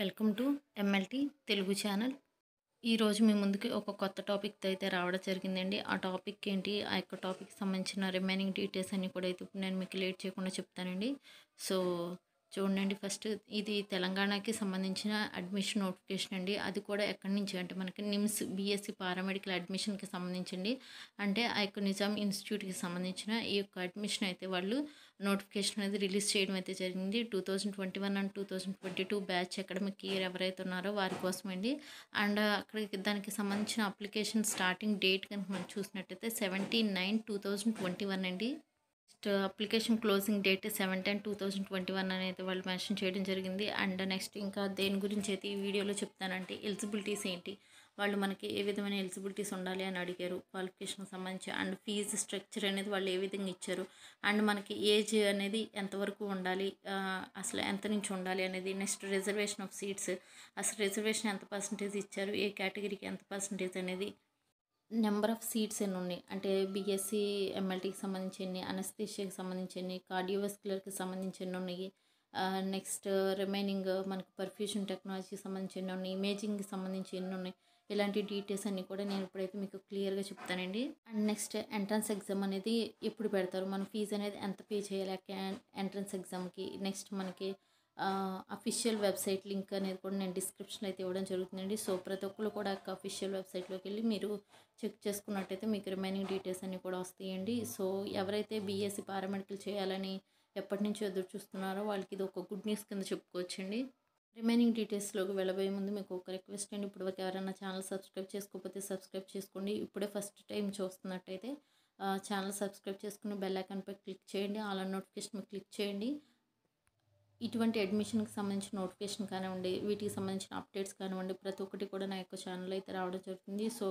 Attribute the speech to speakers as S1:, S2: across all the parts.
S1: Welcome to MLT Telugu channel ఈరోజు మీ ముందుకి ఒక కొత్త టాపిక్తో అయితే రావడం జరిగిందండి ఆ టాపిక్ ఏంటి ఆ యొక్క టాపిక్కి సంబంధించిన రిమైనింగ్ డీటెయిల్స్ అన్నీ కూడా అయితే నేను మీకు లేట్ చేయకుండా చెప్తానండి సో చూడండి ఫస్ట్ ఇది తెలంగాణకి సంబంధించిన అడ్మిషన్ నోటిఫికేషన్ అండి అది కూడా ఎక్కడి నుంచి అంటే మనకి నిమ్స్ బీఎస్సీ పారామెడికల్ అడ్మిషన్కి సంబంధించండి అంటే ఆ యొక్క నిజాం ఇన్స్టిట్యూట్కి సంబంధించిన ఈ యొక్క అడ్మిషన్ అయితే వాళ్ళు నోటిఫికేషన్ అనేది రిలీజ్ చేయడం అయితే జరిగింది two thousand twenty one and two thousand twenty two batch academic year ఎవరైతే ఉన్నారో వారి కోసమండి అండ్ అక్కడికి దానికి సంబంధించిన అప్లికేషన్ స్టార్టింగ్ డేట్ కనుక మనం చూసినట్టయితే seventy nine two thousand twenty one అండి next application closing date seven ten two thousand twenty one అనేది వాళ్ళు మెన్షన్ చేయడం జరిగింది అండ్ నెక్స్ట్ ఇంకా దేని గురించి అయితే ఈ వీడియోలో చెప్తానంటే ఎలిజిబిలిటీస్ ఏంటి వాళ్ళు మనకి ఏ విధమైన ఎలిజిబిలిటీస్ ఉండాలి అని అడిగారు క్వాలిఫికేషన్కి సంబంధించి అండ్ ఫీజు స్ట్రక్చర్ అనేది వాళ్ళు ఏ విధంగా ఇచ్చారు అండ్ మనకి ఏజ్ అనేది ఎంతవరకు ఉండాలి అసలు ఎంత నుంచి ఉండాలి అనేది నెక్స్ట్ రిజర్వేషన్ ఆఫ్ సీట్స్ అసలు రిజర్వేషన్ ఎంత పర్సంటేజ్ ఇచ్చారు ఏ కేటగిరీకి ఎంత పర్సంటేజ్ అనేది నెంబర్ ఆఫ్ సీట్స్ ఎన్ని ఉన్నాయి అంటే బీఎస్సీ ఎంఎల్టీకి సంబంధించి ఎన్ని అనస్థిషియాకి సంబంధించి ఎన్ని కార్డియోవెస్కులర్కి సంబంధించి ఎన్ని ఉన్నాయి నెక్స్ట్ రిమైనింగ్ మనకు పర్ఫ్యూషన్ టెక్నాలజీకి సంబంధించి ఎన్ని ఉన్నాయి ఇమేజింగ్కి సంబంధించి ఎన్ని ఉన్నాయి ఇలాంటి డీటెయిల్స్ అన్నీ కూడా నేను ఇప్పుడైతే మీకు క్లియర్గా చెప్తానండి అండ్ నెక్స్ట్ ఎంట్రన్స్ ఎగ్జామ్ అనేది ఎప్పుడు పెడతారు మనం ఫీజు అనేది ఎంత పే చేయాలి ఎంట్రన్స్ ఎగ్జామ్కి నెక్స్ట్ మనకి అఫీషియల్ వెబ్సైట్ లింక్ అనేది కూడా నేను డిస్క్రిప్షన్ అయితే ఇవ్వడం జరుగుతుందండి సో ప్రతి ఒక్కరు కూడా అఫీషియల్ వెబ్సైట్లోకి వెళ్ళి మీరు చెక్ చేసుకున్నట్టయితే మీకు రిమైనింగ్ డీటెయిల్స్ అన్నీ కూడా వస్తాయండి సో ఎవరైతే బీఎస్సీ పారామెడికల్ e చేయాలని ఎప్పటి నుంచో ఎదురు చూస్తున్నారో వాళ్ళకి ఇది ఒక గుడ్ న్యూస్ కింద చెప్పుకోవచ్చండి రిమైనింగ్ డీటెయిల్స్లోకి వెళ్ళబోయే ముందు మీకు ఒక రిక్వెస్ట్ అండి ఇప్పుడు ఎవరైనా ఛానల్ సబ్స్క్రైబ్ చేసుకోకపోతే సబ్స్క్రైబ్ చేసుకోండి ఇప్పుడే ఫస్ట్ టైం చూస్తున్నట్టయితే ఛానల్ సబ్స్క్రైబ్ చేసుకుని బెల్ ఐకాన్పై క్లిక్ చేయండి ఆల్ నోటిఫికేషన్ క్లిక్ చేయండి ఇటువంటి అడ్మిషన్కి సంబంధించిన నోటిఫికేషన్ కానివ్వండి వీటికి సంబంధించిన అప్డేట్స్ కానివ్వండి ప్రతి ఒక్కటి కూడా నా యొక్క ఛానల్ అయితే రావడం జరుగుతుంది సో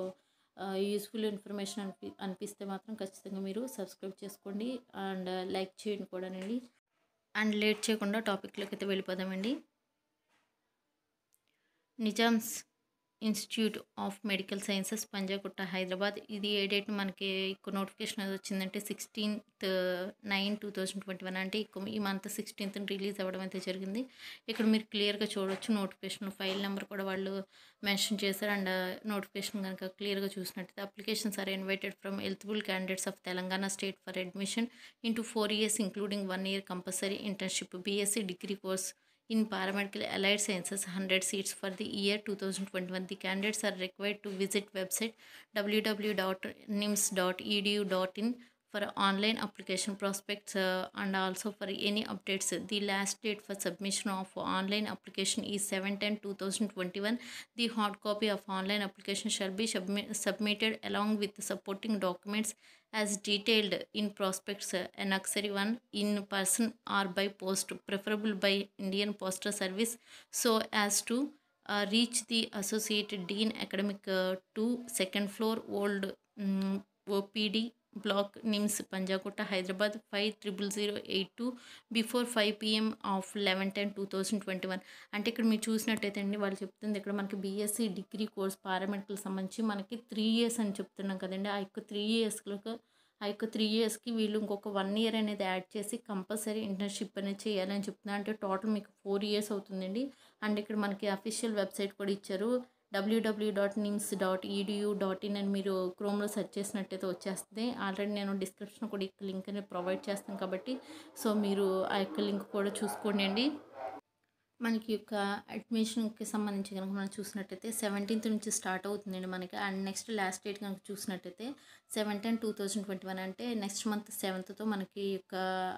S1: యూస్ఫుల్ ఇన్ఫర్మేషన్ అనిపి అనిపిస్తే మాత్రం ఖచ్చితంగా మీరు సబ్స్క్రైబ్ చేసుకోండి అండ్ లైక్ చేయండి కూడా అండి అండ్ లేట్ చేయకుండా టాపిక్లోకి అయితే వెళ్ళిపోదామండి Nizam's institute of medical sciences Panjagutta Hyderabad ఇది ఏ డేట్ మనకి ఎక్కువ నోటిఫికేషన్ అది వచ్చిందంటే sixteenth nine two thousand twenty one అంటే ఎక్కువ ఈ మంత్ సిక్స్టీన్త్ రిలీజ్ అవ్వడం అయితే జరిగింది ఇక్కడ మీరు క్లియర్గా చూడొచ్చు నోటిఫికేషన్ ఫైల్ నెంబర్ కూడా వాళ్ళు మెన్షన్ చేశారు అండ్ నోటిఫికేషన్ కనుక క్లియర్గా చూసినట్టయితే applications are invited from eligible candidates of Telangana state for admission into four years including one year compulsory internship BSc degree course in paramedical Allied Sciences 100 seats for the year 2021. The candidates are required to visit website www.nims.edu.in for online application prospects uh, and also for any updates. The last date for submission of online application is 7-10-2021. The hard copy of online application shall be submi submitted along with supporting documents as detailed in prospects uh, 1 in person or by post preferable by Indian Postal Service so as to uh, reach the associated dean academic uh, second floor old um, mm, OPD block NIMS Panjagutta Hyderabad five triple zero eight two before five PM of eleven ten two thousand twenty one అంటే ఇక్కడ మీరు చూసినట్టయితే అండి వాళ్ళు చెప్తుంది ఇక్కడ మనకి BSc degree course paramedical సంబంధించి మనకి త్రీ ఇయర్స్ అని చెప్తున్నాం కదండి ఆ యొక్క త్రీ ఇయర్స్లో ఆ యొక్క త్రీ ఇయర్స్కి వీళ్ళు ఇంకొక వన్ ఇయర్ అనేది యాడ్ చేసి కంపల్సరీ ఇంటర్న్షిప్ అనేది చేయాలని చెప్తున్నారు అంటే టోటల్ మీకు ఫోర్ ఇయర్స్ అవుతుందండి అండ్ ఇక్కడ మనకి అఫీషియల్ వెబ్సైట్ కూడా ఇచ్చారు WW dot NIMS dot edu dot in అని మీరు క్రోమ్లో సెర్చ్ చేసినట్టయితే వచ్చేస్తుంది ఆల్రెడీ నేను డిస్క్రిప్షన్ కూడా ఈ లింక్ అనేది ప్రొవైడ్ చేస్తాను కాబట్టి సో మీరు ఆ యొక్క లింక్ కూడా చూసుకోండి మనకి యొక్క అడ్మిషన్కి సంబంధించి కనుక మనం చూసినట్టయితే సెవెంటీన్త్ నుంచి స్టార్ట్ అవుతుందండి మనకి అండ్ నెక్స్ట్ లాస్ట్ డేట్ కనుక చూసినట్టయితే seventeen two thousand twenty one అంటే నెక్స్ట్ మంత్ సెవెంత్తో మనకి యొక్క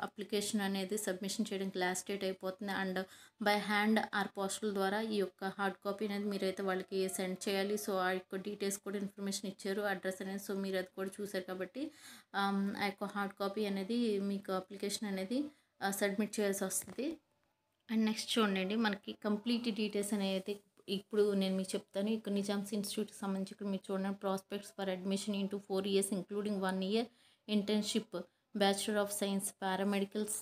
S1: అప్లికేషన్ అనేది సబ్మిషన్ చేయడానికి లాస్ట్ డేట్ అయిపోతుంది and by hand or postal ద్వారా ఈ యొక్క హార్డ్ కాపీ అనేది మీరైతే వాళ్ళకి సెండ్ చేయాలి సో ఆ యొక్క డీటెయిల్స్ కూడా ఇన్ఫర్మేషన్ ఇచ్చారు అడ్రస్ అనేది సో మీరు అది కూడా చూసారు కాబట్టి um, ఆ యొక్క హార్డ్ కాపీ అనేది మీకు అప్లికేషన్ అనేది సబ్మిట్ uh, చేయాల్సి వస్తుంది అండ్ నెక్స్ట్ చూడండి మనకి కంప్లీట్ డీటెయిల్స్ అనేది ఇప్పుడు నేను మీకు చెప్తాను ఇక్కడ నిజామ్స్ ఇన్స్టిట్యూట్కి సంబంధించి ఇక్కడ మీరు చూడండి prospectus for admission into four years including one year internship bachelor of science paramedicals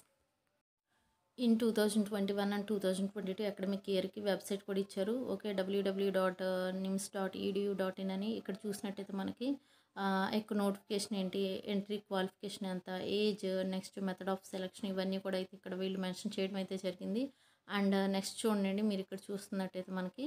S1: in two thousand twenty one and two thousand twenty two academic ఇయర్కి వెబ్సైట్ కూడా ఇచ్చారు okay WW dot NIMS dot edu dot in అని ఇక్కడ చూసినట్టయితే మనకి ఎక్కువ notification ఏంటి entry qualification ఎంత age next method of selection ఇవన్నీ కూడా అయితే ఇక్కడ వీళ్ళు మెన్షన్ చేయడం అయితే జరిగింది అండ్ నెక్స్ట్ చూడండి మీరు ఇక్కడ చూస్తున్నట్టయితే మనకి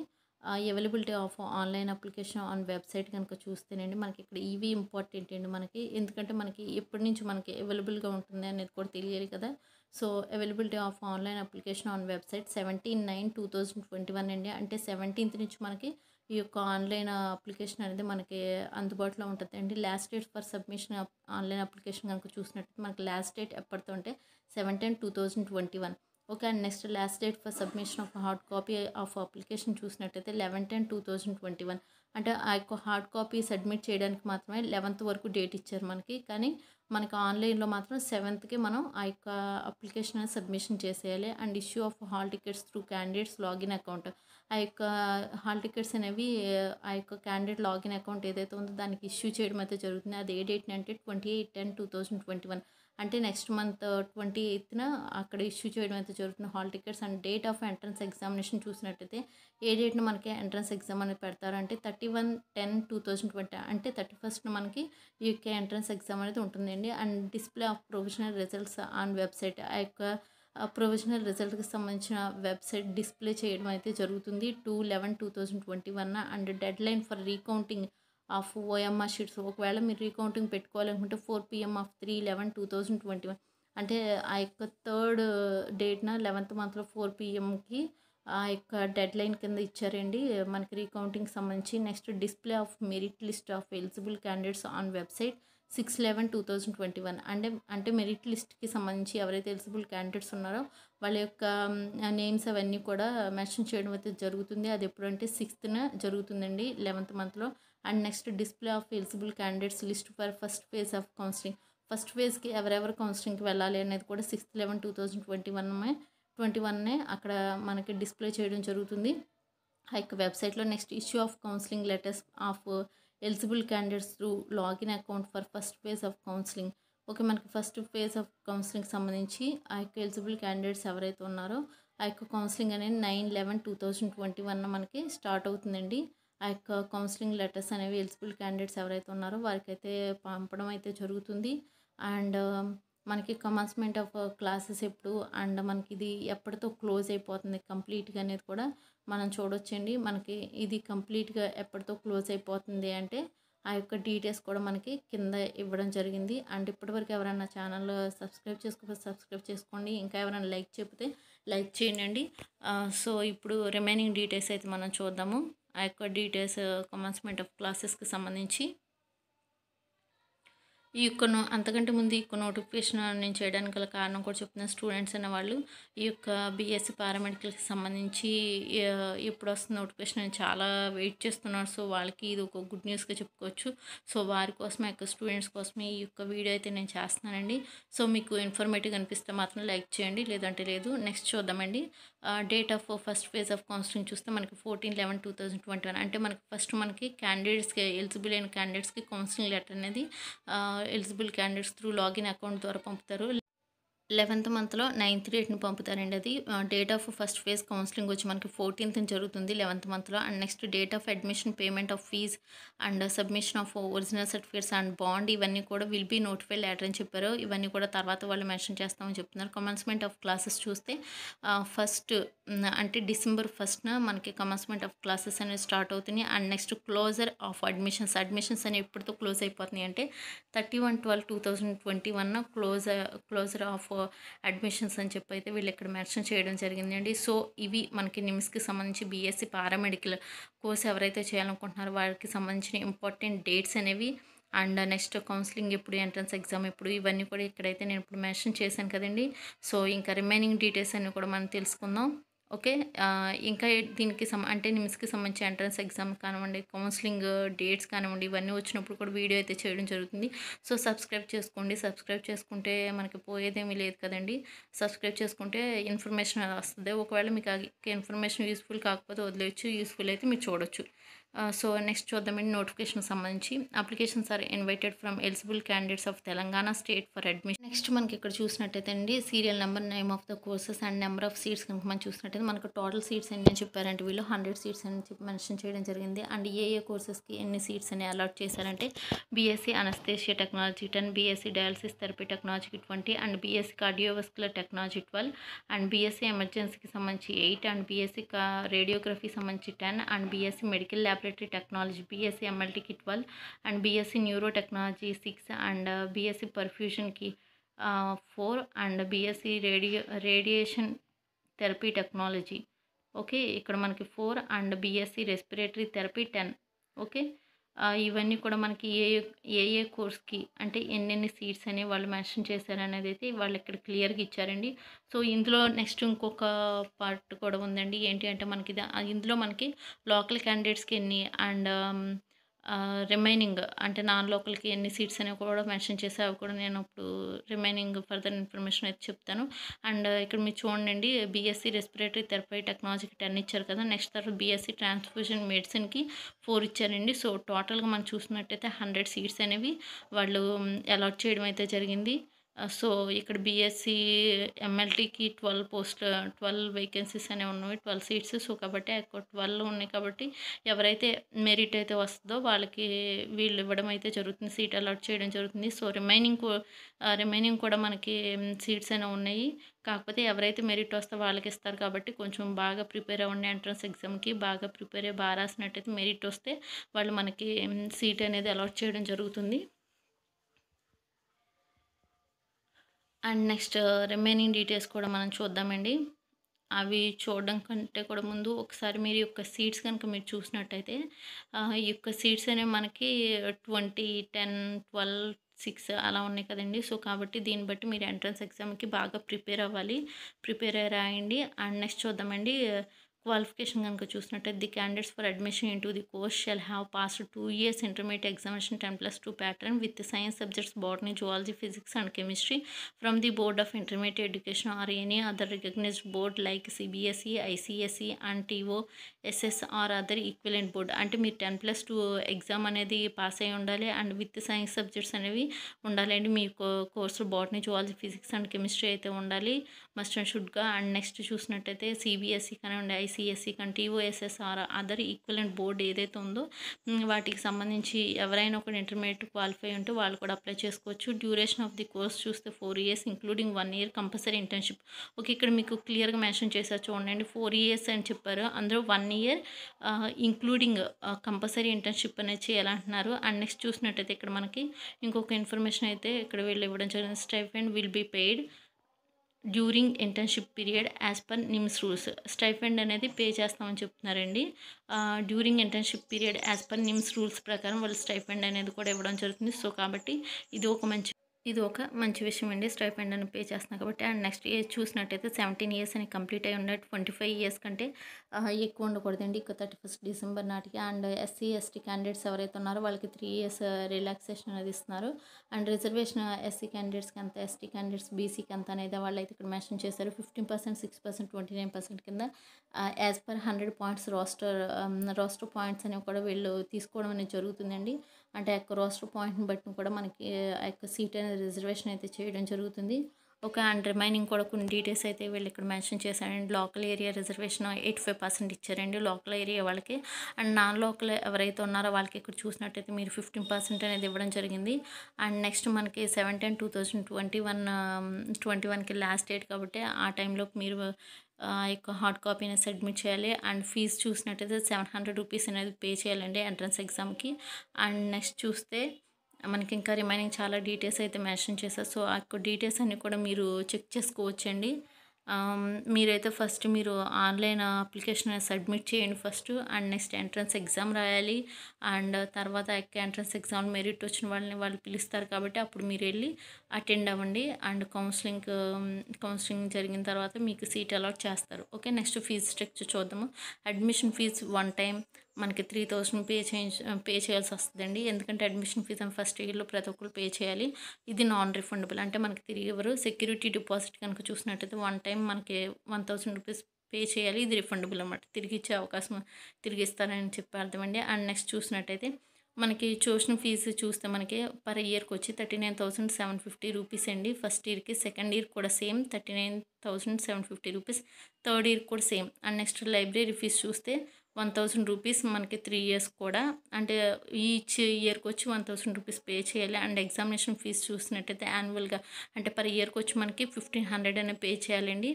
S1: availability of online application on website కనుక చూస్తేనండి మనకి ఇక్కడ ఇవి ఇంపార్టెంట్ అండి మనకి ఎందుకంటే మనకి ఎప్పటి నుంచి మనకి అవైలబుల్గా ఉంటుంది అనేది కూడా తెలియాలి కదా so availability of online application on website seventeen nine two twenty one అండి అంటే సెవెంటీన్త్ నుంచి మనకి ఈ యొక్క ఆన్లైన్ అప్లికేషన్ అనేది మనకి అందుబాటులో ఉంటుంది అండి last date for submission online application కనుక చూసినట్టు మనకి లాస్ట్ డేట్ ఎప్పటితో ఉంటే seventeen two thousand twenty one okay and next last date for submission of hard copy of application చూసినట్టయితే eleven ten two thousand twenty one అంటే ఆ యొక్క hard copy submit చేయడానికి మాత్రమే లెవెన్త్ వరకు డేట్ ఇచ్చారు మనకి కానీ మనకి ఆన్లైన్లో మాత్రం సెవెంత్కి మనం ఆ యొక్క అప్లికేషన్ సబ్మిషన్ చేసేయాలి and issue of hall tickets through candidates login account ఆ యొక్క హాల్ టికెట్స్ అనేవి ఆ యొక్క క్యాండిడేట్ లాగిన్ అకౌంట్ ఏదైతే ఉందో దానికి ఇష్యూ చేయడం అయితే జరుగుతుంది అది ఏ డేట్ని అంటే twenty eight ten two thousand twenty one అంటే నెక్స్ట్ మంత్ ట్వంటీ ఎయిత్న అక్కడ ఇష్యూ చేయడం అయితే జరుగుతుంది hall tickets and date of entrance examination చూసినట్టయితే ఏ డేట్ను మనకి ఎంట్రన్స్ ఎగ్జామ్ అనేది పెడతారు అంటే thirty one ten two thousand twenty అంటే థర్టీ ఫస్ట్ మనకి యూకే ఎంట్రన్స్ ఎగ్జామ్ అనేది ఉంటుందండి and display of provisional results on website ఆ యొక్క ప్రొవిజనల్ రిజల్ట్కి సంబంధించిన వెబ్సైట్ డిస్ప్లే చేయడం అయితే జరుగుతుంది two eleven two thousand twenty one and deadline for recounting of OMR sheets ఒకవేళ మీరు రీకౌంటింగ్ పెట్టుకోవాలనుకుంటే four PM of three eleven two thousand twenty one అంటే ఆ యొక్క థర్డ్ డేట్న లెవెన్త్ మంత్లో ఫోర్ పిఎంకి ఆ యొక్క డెడ్ లైన్ కింద ఇచ్చారండి మనకి రీకౌంటింగ్ సంబంధించి next display of merit list of eligible candidates on website six eleven two thousand twenty one అంటే అంటే మెరిట్ లిస్ట్కి సంబంధించి ఎవరైతే ఎలిజిబుల్ క్యాండిడేట్స్ ఉన్నారో వాళ్ళ యొక్క నేమ్స్ అవన్నీ కూడా మెన్షన్ చేయడం అయితే జరుగుతుంది అది ఎప్పుడంటే సిక్స్త్న జరుగుతుందండి లెవెంత్ మంత్లో and next display of eligible candidates list for first phase of counselling first ఫేజ్కి ఎవరెవరు కౌన్సిలింగ్కి వెళ్ళాలి అనేది కూడా sixth eleven two thousand twenty one twenty వన్నే అక్కడ మనకి డిస్ప్లే చేయడం జరుగుతుంది ఆ యొక్క వెబ్సైట్లో next issue of counselling letters of eligible candidates through login account for first phase of counselling okay మనకి ఫస్ట్ ఫేజ్ ఆఫ్ కౌన్సిలింగ్ సంబంధించి ఆ యొక్క ఎలిజిబుల్ క్యాండిడేట్స్ ఎవరైతే ఉన్నారో ఆ యొక్క కౌన్సిలింగ్ అనేది nine eleven two thousand twenty one మనకి స్టార్ట్ అవుతుందండి ఆ యొక్క కౌన్సిలింగ్ లెటర్స్ అనేవి ఎలిజిబుల్ క్యాండిడేట్స్ ఎవరైతే ఉన్నారో వారికి అయితే పంపడం అయితే జరుగుతుంది అండ్ um, మనకి కమాన్స్మెంట్ ఆఫ్ క్లాసెస్ ఎప్పుడు అండ్ మనకి ఇది ఎప్పటితో క్లోజ్ అయిపోతుంది కంప్లీట్గా అనేది కూడా మనం చూడొచ్చండి మనకి ఇది కంప్లీట్గా ఎప్పటితో క్లోజ్ అయిపోతుంది అంటే ఆ యొక్క డీటెయిల్స్ కూడా మనకి కింద ఇవ్వడం జరిగింది అండ్ ఇప్పటివరకు ఎవరైనా ఛానల్ సబ్స్క్రైబ్ చేసుకోకపోతే సబ్స్క్రైబ్ చేసుకోండి ఇంకా ఎవరైనా లైక్ చెప్తే లైక్ చేయండి సో ఇప్పుడు రిమైనింగ్ డీటెయిల్స్ అయితే మనం చూద్దాము ఆ యొక్క డీటెయిల్స్ కమాన్స్మెంట్ ఆఫ్ క్లాసెస్కి సంబంధించి ఈ యొక్క అంతకంటే ముందు ఈ యొక్క నోటిఫికేషన్ నేను చేయడానికి గల కారణం కూడా చెప్తున్న స్టూడెంట్స్ అనే వాళ్ళు ఈ యొక్క బిఎస్సి e పారామెడికల్కి సంబంధించి ఎప్పుడు వస్తుంది నోటిఫికేషన్ నేను చాలా వెయిట్ చేస్తున్నాను సో వాళ్ళకి ఇది ఒక గుడ్ న్యూస్గా చెప్పుకోవచ్చు సో వారి కోసం యొక్క స్టూడెంట్స్ కోసమే ఈ యొక్క వీడియో అయితే నేను చేస్తున్నానండి సో మీకు ఇన్ఫర్మేటివ్ అనిపిస్తే మాత్రం లైక్ చేయండి లేదంటే లేదు నెక్స్ట్ చూద్దామండి date of first phase of counselling చూస్తే మనకి fourteen eleven two thousand twenty one అంటే మనకి ఫస్ట్ మనకి క్యాండిడేట్స్కి ఎలిజిబుల్ అయిన క్యాండిడేట్స్కి కౌన్సిలింగ్ లెటర్ అనేది eligible candidates through login account ద్వారా పంపుతారు లెవెన్త్ మంత్లో నైన్త్ డేట్ని పంపుతారండి అది date of first phase counselling వచ్చి మనకి ఫోర్టీన్త్ జరుగుతుంది లెవెన్త్ మంత్లో and next date of admission payment of fee and submission of original certificates and bond ఇవన్నీ కూడా విల్ బీ నోటిఫై లెటర్ అని చెప్పారు ఇవన్నీ కూడా తర్వాత వాళ్ళు మెన్షన్ చేస్తామని చెప్తున్నారు కమన్స్మెంట్ ఆఫ్ క్లాసెస్ చూస్తే ఫస్ట్ అంటే డిసెంబర్ ఫస్ట్న మనకి కమన్స్మెంట్ ఆఫ్ క్లాసెస్ అనేవి స్టార్ట్ అవుతున్నాయి and next closure of admissions admissions అనేవి ఎప్పటితో క్లోజ్ అయిపోతున్నాయి అంటే thirty one twelve two thousand twenty one close closure of admissions అని చెప్పి అయితే వీళ్ళు ఇక్కడ మెన్షన్ చేయడం జరిగిందండి సో ఇవి మనకి నిమ్స్కి సంబంధించి బీఎస్సీ పారామెడికల్ కోర్స్ ఎవరైతే చేయాలనుకుంటున్నారో వారికి సంబంధించిన ఇంపార్టెంట్ డేట్స్ అనేవి అండ్ నెక్స్ట్ కౌన్సిలింగ్ ఎప్పుడు ఎంట్రన్స్ ఎగ్జామ్ ఎప్పుడు ఇవన్నీ కూడా ఇక్కడైతే నేను ఇప్పుడు మెన్షన్ చేశాను కదండి సో ఇంకా రిమైనింగ్ డీటెయిల్స్ అన్నీ కూడా మనం తెలుసుకుందాం ఓకే ఇంకా దీనికి సం అంటే నిమ్స్కి సంబంధించి ఎంట్రన్స్ ఎగ్జామ్ కానివ్వండి కౌన్సిలింగ్ డేట్స్ కానివ్వండి ఇవన్నీ వచ్చినప్పుడు కూడా వీడియో అయితే చేయడం జరుగుతుంది సో సబ్స్క్రైబ్ చేసుకోండి సబ్స్క్రైబ్ చేసుకుంటే మనకి పోయేదేమీ లేదు కదండి సబ్స్క్రైబ్ చేసుకుంటే ఇన్ఫర్మేషన్ వస్తుంది ఒకవేళ మీకు ఇన్ఫర్మేషన్ యూస్ఫుల్ కాకపోతే వదిలేయచ్చు యూస్ఫుల్ అయితే మీరు చూడొచ్చు సో నెక్స్ట్ చూద్దామండి నోటిఫికేషన్ సంబంధించి applications are invited from eligible candidates of Telangana state for admission next మనకి ఇక్కడ చూసినట్టయితే అండి serial number name of the courses and number of seats కనుక మనం చూసినట్టయితే మనకు టోటల్ సీట్స్ ఎన్ని అని చెప్పారంటే వీళ్ళు హండ్రెడ్ సీట్స్ అని చెప్పి మెన్షన్ చేయడం జరిగింది అండ్ ఏ ఏ కోర్సెస్కి ఎన్ని సీట్స్ అని అలాట్ చేశారంటే BSc anaesthesia technology ten BSc dialysis therapy టెక్నాలజీకి twenty and BSc cardiovascular technology twelve and BSc ఎమర్జెన్సీకి సంబంధించి ఎయిట్ అండ్ బీఎస్సీ రేడియోగ్రఫీ సంబంధించి ten and BSc medical lab laboratory technology BSc M L T की twelve and BSc neuro technology six and BSc perfusion की four and BSc radio radiation therapy technology okay इकड़ मन की four and BSc respiratory therapy ten okay ఇవన్నీ కూడా మనకి ఏ ఏ ఏ కోర్స్కి అంటే ఎన్నెన్ని సీట్స్ అనేవి వాళ్ళు మెన్షన్ చేశారనేది అయితే వాళ్ళు ఇక్కడ క్లియర్గా ఇచ్చారండి సో ఇందులో నెక్స్ట్ ఇంకొక పార్ట్ కూడా ఉందండి ఏంటి అంటే మనకి ఇందులో మనకి లోకల్ క్యాండిడేట్స్కి ఎన్ని అండ్ రిమైనింగ్ అంటే నాన్ లోకల్కి ఎన్ని సీట్స్ అనేవి కూడా మెన్షన్ చేసే అవి కూడా నేను ఇప్పుడు రిమైనింగ్ ఫర్దర్ ఇన్ఫర్మేషన్ అయితే చెప్తాను అండ్ ఇక్కడ మీరు చూడండి బీఎస్సీ రెస్పిరేటరీ థెరపీ టెక్నాలజీకి టెన్ ఇచ్చారు కదా నెక్స్ట్ తర్వాత బీఎస్సీ ట్రాన్స్ఫ్యూజన్ మెడిసిన్కి ఫోర్ ఇచ్చారండి సో టోటల్గా మనం చూసినట్టయితే హండ్రెడ్ సీట్స్ అనేవి వాళ్ళు అలాట్ చేయడం అయితే జరిగింది సో ఇక్కడ బీఎస్సీ ఎంఎల్టీకి ట్వెల్వ్ పోస్ట్ ట్వెల్వ్ వేకెన్సీస్ అనేవి ఉన్నాయి ట్వెల్వ్ సీట్స్ సో కాబట్టి ట్వెల్వ్ ఉన్నాయి కాబట్టి ఎవరైతే మెరిట్ అయితే వస్తుందో వాళ్ళకి వీళ్ళు ఇవ్వడం అయితే జరుగుతుంది సీట్ అలాట్ చేయడం జరుగుతుంది సో రిమైనింగ్ రిమైనింగ్ కూడా మనకి సీట్స్ అనేవి ఉన్నాయి కాకపోతే ఎవరైతే మెరిట్ వస్తే వాళ్ళకి ఇస్తారు కాబట్టి కొంచెం బాగా ప్రిపేర్ అవ్వండి ఎంట్రన్స్ ఎగ్జామ్కి బాగా ప్రిపేర్ అయ్యి బాగా రాసినట్టయితే మెరిట్ వస్తే వాళ్ళు మనకి సీట్ అనేది అలాట్ చేయడం జరుగుతుంది అండ్ నెక్స్ట్ రిమైనింగ్ డీటెయిల్స్ కూడా మనం చూద్దామండి అవి చూడడం కంటే కూడా ముందు ఒకసారి మీరు యొక్క సీట్స్ కనుక మీరు చూసినట్టయితే ఈ యొక్క సీట్స్ అనేవి మనకి ట్వంటీ టెన్ ట్వెల్వ్ సిక్స్ అలా ఉన్నాయి కదండి సో కాబట్టి దీన్ని బట్టి మీరు ఎంట్రన్స్ ఎగ్జామ్కి బాగా ప్రిపేర్ అవ్వాలి ప్రిపేర్ అయ్యి రాయండి అండ్ నెక్స్ట్ చూద్దామండి క్వాలిఫికేషన్ కనుక చూసినట్టయితే the candidates for admission in to the course shall have passed two years intermediate examination ten plus two pattern with science subjects botany zoology physics and chemistry from the board of intermediate education or any other recognised board like CBSE ICSE and TOSS or other equivalent board అంటే మీరు ten plus two exam అనేది pass అయి ఉండాలి and with science subjects అనేవి ఉండాలండి మీ course botany zoology physics and chemistry అయితే ఉండాలి మస్ట్ అండ్ షుడ్గా అండ్ నెక్స్ట్ చూసినట్టయితే సిబిఎస్ఈ కానీ ఉండే ఐసిఎస్ఈ కానీ TOSS or other equivalent board ఏదైతే ఉందో వాటికి సంబంధించి ఎవరైనా ఒక ఇంటర్మీడియట్ క్వాలిఫై ఉంటే వాళ్ళు కూడా అప్లై చేసుకోవచ్చు డ్యూరేషన్ ఆఫ్ ది కోర్స్ చూస్తే four years including one year compulsory internship okay ఇక్కడ మీకు క్లియర్గా మెన్షన్ చేశారు చూడండి ఫోర్ ఇయర్స్ అని చెప్పారు అందులో one year including compulsory internship అనేది చేయాలంటున్నారు అండ్ నెక్స్ట్ చూసినట్టయితే ఇక్కడ మనకి ఇంకొక ఇన్ఫర్మేషన్ అయితే ఇక్కడ వీళ్ళు ఇవ్వడం జరిగింది stipend will be paid during internship period as per NIMS rules stipend అనేది పే చేస్తామని చెప్తున్నారండి during internship period as per NIMS rules ప్రకారం వాళ్ళు స్టైఫెండ్ అనేది కూడా ఇవ్వడం జరుగుతుంది సో కాబట్టి ఇది ఒక మంచి ఇది ఒక మంచి విషయం అండి స్టైపెండ్ అని పే చేస్తున్నాను కాబట్టి అండ్ నెక్స్ట్ ఇయర్ చూసినట్టయితే సెవెంటీన్ ఇయర్స్ అని కంప్లీట్ అయ్యి ఉన్న ట్వంటీ ఫైవ్ ఇయర్స్ కంటే ఎక్కువ ఉండకూడదండి ఇక థర్టీ ఫస్ట్ డిసెంబర్ నాటికి అండ్ ఎస్సీ ఎస్టీ క్యాండిడేట్స్ ఎవరైతే ఉన్నారో వాళ్ళకి త్రీ ఇయర్స్ రిలాక్సేషన్ అనేది ఇస్తున్నారు అండ్ రిజర్వేషన్ uh, ఎస్సీ క్యాండిడేట్స్కి అంత ఎస్టీ క్యాండిడేట్స్ బీసీకి అంత అనేది వాళ్ళైతే ఇక్కడ మెన్షన్ చేశారు fifteen percent six percent twenty nine percent కింద as per hundred points roster roster points అనేవి కూడా వీళ్ళు తీసుకోవడం అనేది జరుగుతుందండి అంటే ఆ యొక్క రోస్టర్ పాయింట్ని బట్టి కూడా మనకి ఆ యొక్క సీట్ అనేది రిజర్వేషన్ అయితే చేయడం జరుగుతుంది ఓకే అండ్ రిమైనింగ్ కూడా కొన్ని డీటెయిల్స్ అయితే వీళ్ళు ఇక్కడ మెన్షన్ చేశారండి local area reservation eighty five percent ఇచ్చారండి లోకల్ ఏరియా వాళ్ళకి అండ్ నాన్ లోకల్ ఎవరైతే ఉన్నారో వాళ్ళకి ఇక్కడ చూసినట్టయితే మీరు ఫిఫ్టీన్ పర్సెంట్ అనేది ఇవ్వడం జరిగింది అండ్ నెక్స్ట్ మనకి seventeen two thousand twenty one twenty వన్కి లాస్ట్ డేట్ కాబట్టి ఆ టైంలో మీరు యొక్క హార్డ్ కాపీని సబ్మిట్ చేయాలి అండ్ ఫీజ్ చూసినట్టయితే సెవెన్ హండ్రెడ్ రూపీస్ అనేది పే చేయాలండి ఎంట్రన్స్ ఎగ్జామ్కి అండ్ నెక్స్ట్ చూస్తే మనకి ఇంకా రిమైనింగ్ చాలా డీటెయిల్స్ అయితే మెన్షన్ చేస్తారు సో ఆ డీటెయిల్స్ అన్నీ కూడా మీరు చెక్ చేసుకోవచ్చండి మీరైతే ఫస్ట్ మీరు ఆన్లైన్ అప్లికేషన్ సబ్మిట్ చేయండి first and next entrance exam రాయాలి అండ్ తర్వాత ఎంట్రన్స్ ఎగ్జామ్ మెరిట్ వచ్చిన వాళ్ళని వాళ్ళు పిలుస్తారు కాబట్టి అప్పుడు మీరు వెళ్ళి అటెండ్ అవ్వండి అండ్ కౌన్సిలింగ్ కౌన్సిలింగ్ జరిగిన తర్వాత మీకు సీట్ అలాట్ చేస్తారు ఓకే నెక్స్ట్ ఫీజ్ స్ట్రక్చర్ చూద్దాము అడ్మిషన్ ఫీజు వన్ టైం మనకి త్రీ థౌసండ్ పే చేయ పే చేయాల్సి వస్తుందండి ఎందుకంటే అడ్మిషన్ ఫీజు అని ఫస్ట్ ఇయర్లో ప్రతి ఒక్కరు పే చేయాలి ఇది నాన్ రిఫండబుల్ అంటే మనకి తిరిగి ఎవరు సెక్యూరిటీ డిపాజిట్ కనుక చూసినట్టయితే వన్ టైం మనకి వన్ థౌసండ్ రూపీస్ పే చేయాలి ఇది రిఫండబుల్ అనమాట తిరిగి ఇచ్చే అవకాశం తిరిగి ఇస్తారని చెప్పి అర్థమండి అండ్ నెక్స్ట్ చూసినట్టయితే మనకి ట్యూషన్ ఫీజు చూస్తే మనకి పర్ ఇయర్కి వచ్చి thirty nine thousand seven fifty rupees అండి ఫస్ట్ ఇయర్కి సెకండ్ ఇయర్ కూడా same thirty nine thousand seven fifty rupees third year కూడా same and next library fee చూస్తే వన్ థౌసండ్ రూపీస్ మనకి త్రీ ఇయర్స్ కూడా అంటే ఈచ్ ఇయర్కి వచ్చి వన్ థౌసండ్ రూపీస్ పే చేయాలి అండ్ ఎగ్జామినేషన్ ఫీజు చూసినట్టయితే యాన్యువల్గా అంటే పర్ ఇయర్కి వచ్చి మనకి ఫిఫ్టీన్ హండ్రెడ్ అనేది పే చేయాలండి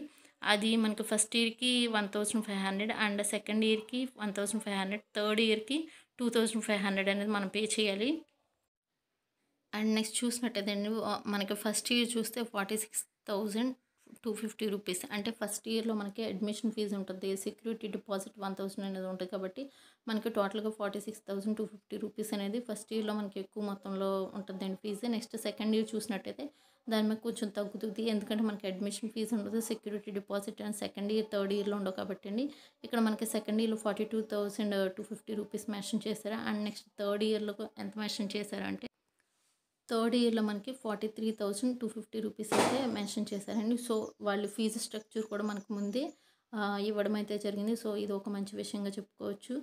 S1: అది మనకి ఫస్ట్ ఇయర్కి one thousand five hundred and second ఇయర్కి one thousand five hundred third ఇయర్కి టూ థౌసండ్ ఫైవ్ హండ్రెడ్ అనేది మనం పే చేయాలి అండ్ నెక్స్ట్ చూసినట్టయితే మనకి ఫస్ట్ ఇయర్ చూస్తే forty six thousand two fifty rupees అంటే ఫస్ట్ ఇయర్లో మనకి అడ్మిషన్ ఫీజు ఉంటుంది సెక్యూరిటీ డిపాజిట్ వన్ థౌసండ్ అనేది ఉంటుంది కాబట్టి మనకి టోటల్గా forty six thousand two fifty rupees అనేది ఫస్ట్ ఇయర్లో మనకి ఎక్కువ మొత్తంలో ఉంటుందండి ఫీజు నెక్స్ట్ సెకండ్ ఇయర్ చూసినట్టయితే దాని మీద కొంచెం తగ్గుతుంది ఎందుకంటే మనకి అడ్మిషన్ ఫీజు ఉండదు security deposit and second year third ఇయర్లో ఉండవు కాబట్టి అండి ఇక్కడ మనకి సెకండ్ ఇయర్లో forty two thousand two fifty rupees mention చేశారు అండ్ నెక్స్ట్ థర్డ్ ఇయర్లో ఎంత మెన్షన్ చేశారంటే థర్డ్ ఇయర్లో మనకి forty three thousand two fifty rupees అయితే మెన్షన్ చేశారండి సో వాళ్ళు ఫీజు స్ట్రక్చర్ కూడా మనకు ముందే ఇవ్వడం అయితే జరిగింది సో ఇది ఒక మంచి విషయంగా చెప్పుకోవచ్చు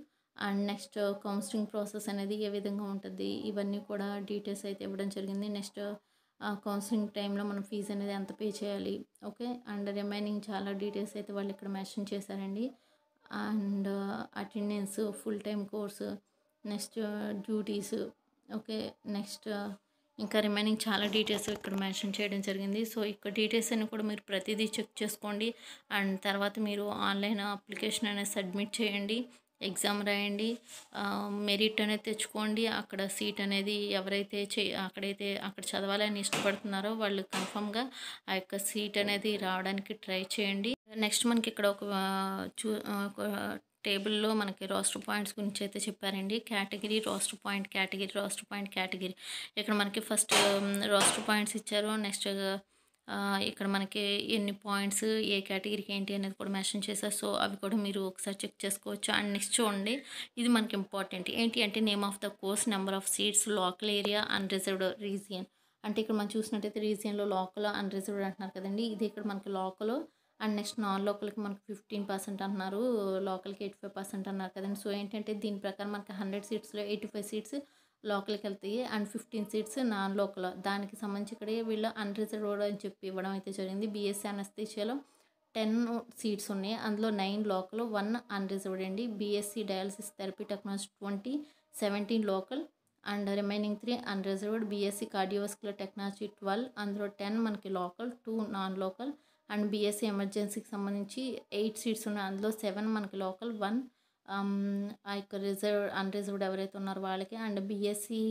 S1: అండ్ నెక్స్ట్ కౌన్సిలింగ్ ప్రాసెస్ అనేది ఏ విధంగా ఉంటుంది ఇవన్నీ కూడా డీటెయిల్స్ అయితే ఇవ్వడం జరిగింది నెక్స్ట్ కౌన్సిలింగ్ టైంలో మనం ఫీజు అనేది ఎంత పే చేయాలి ఓకే అండ్ రిమైనింగ్ చాలా డీటెయిల్స్ అయితే వాళ్ళు ఇక్కడ మెన్షన్ చేశారండి and attendance full time course next duties okay next ఇంకా రిమైనింగ్ చాలా డీటెయిల్స్ ఇక్కడ మెన్షన్ చేయడం జరిగింది సో ఇక్కడ డీటెయిల్స్ అన్ని కూడా మీరు ప్రతిదీ చెక్ చేసుకోండి అండ్ తర్వాత మీరు ఆన్లైన్ అప్లికేషన్ అనేది సబ్మిట్ చేయండి ఎగ్జామ్ రాయండి మెరిట్ అనేది తెచ్చుకోండి అక్కడ సీట్ అనేది ఎవరైతే చే అక్కడైతే అక్కడ చదవాలని ఇష్టపడుతున్నారో వాళ్ళు కన్ఫామ్గా ఆ యొక్క సీట్ అనేది రావడానికి ట్రై చేయండి నెక్స్ట్ మనకి ఇక్కడ ఒక చూ టేబుల్లో మనకి రాష్ట్ర పాయింట్స్ గురించి అయితే చెప్పారండి కేటగిరీ రాష్ట్ర పాయింట్ కేటగిరీ రాష్ట్ర పాయింట్ కేటగిరీ ఇక్కడ మనకి ఫస్ట్ రాష్ట్ర పాయింట్స్ ఇచ్చారు నెక్స్ట్ ఇక్కడ మనకి ఎన్ని పాయింట్స్ ఏ కేటగిరీకి ఏంటి అనేది కూడా మెన్షన్ చేశారు సో అవి కూడా మీరు ఒకసారి చెక్ చేసుకోవచ్చు అండ్ నెక్స్ట్ చూడండి ఇది మనకి ఇంపార్టెంట్ ఏంటి అంటే name of the course number of seats local area and reserved region అంటే ఇక్కడ మనం చూసినట్టయితే రీజియన్లో లోకల్ రిజర్వ్డ్ అంటున్నారు కదండి ఇది ఇక్కడ మనకి లోకల్ అండ్ నెక్స్ట్ నాన్ లోకల్కి మనకు ఫిఫ్టీన్ పర్సెంట్ అన్నారు లోకల్కి ఎయిటీ ఫైవ్ పర్సెంట్ అన్నారు కదండి సో ఏంటంటే దీని ప్రకారం మనకి హండ్రెడ్ సీట్స్లో ఎయిటీ ఫైవ్ సీట్స్ లోకల్కి వెళ్తాయి and fifteen seats non local దానికి సంబంధించి ఇక్కడ వీళ్ళు అన్ అన్రిజర్వ్డ్ అని చెప్పి ఇవ్వడం అయితే జరిగింది బీఎస్సీ అనస్తేషియాలో e టెన్ సీట్స్ ఉన్నాయి అందులో నైన్ లోకల్ వన్ అన్రిజర్వ్డ్ అండి BSc dialysis therapy technology twenty seventeen local and remaining three unreserved BSc cardiovascular technology twelve అందులో టెన్ మనకి local two non local and BSc ఎమర్జెన్సీకి సంబంధించి eight seats ఉన్నాయి అందులో seven మనకి లోకల్ వన్ ఆ యొక్క రిజర్వ్ అన్రిజర్వ్డ్ ఎవరైతే ఉన్నారో వాళ్ళకి and BSc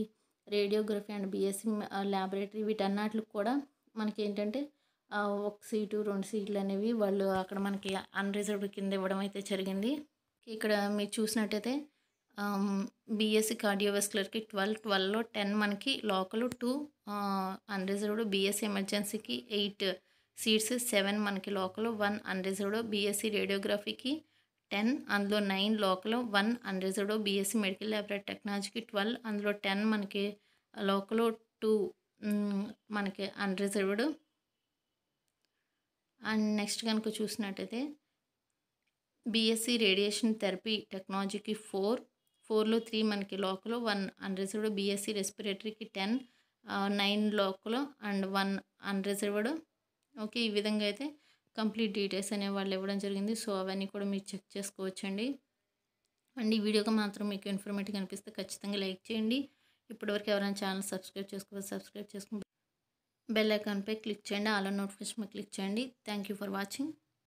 S1: radiography and BSc laboratory వీటన్నిటికి కూడా మనకి ఏంటంటే ఒక సీటు రెండు సీట్లు అనేవి వాళ్ళు అక్కడ మనకి అన్రిజర్వ్డ్ కింద ఇవ్వడం అయితే జరిగింది ఇక్కడ మీరు చూసినట్టయితే బీఎస్సీ కార్డియోవెస్కులర్కి ట్వెల్వ్ ట్వెల్వ్లో టెన్ మనకి లోకల్ టూ అన్రిజర్వ్డ్ బీఎస్సీ ఎమర్జెన్సీకి ఎయిట్ సీట్స్ సెవెన్ మనకి లోకల్ వన్ అన్రిజర్వ్డ్ బీఎస్సీ రేడియోగ్రఫీకి టెన్ అందులో nine local one unreserved BSc medical laboratory టెక్నాలజీకి ట్వెల్వ్ అందులో టెన్ మనకి లోకల్ టూ మనకి అన్రిజర్వ్డ్ అండ్ నెక్స్ట్ కనుక చూసినట్టయితే బీఎస్సీ రేడియేషన్ థెరపీ టెక్నాలజీకి ఫోర్ ఫోర్లో త్రీ మనకి లోకల్ వన్ అన్రిజర్వ్డ్ బీఎస్సీ రెస్పిరేటరీకి ten nine local and one unreserved okay ఈ విధంగా అయితే కంప్లీట్ డీటెయిల్స్ అనే వాళ్ళు ఇవ్వడం జరిగింది సో అవన్నీ కూడా మీరు చెక్ చేసుకోవచ్చండి అండ్ ఈ వీడియోకి మాత్రం మీకు ఇన్ఫర్మేటివ్ కనిపిస్తే ఖచ్చితంగా లైక్ చేయండి ఇప్పటివరకు ఎవరైనా ఛానల్ సబ్స్క్రైబ్ చేసుకోవాలి సబ్స్క్రైబ్ చేసుకుని బెల్ ఐకాన్పై క్లిక్ చేయండి అలా నోటిఫికేషన్ క్లిక్ చేయండి థ్యాంక్ ఫర్ వాచింగ్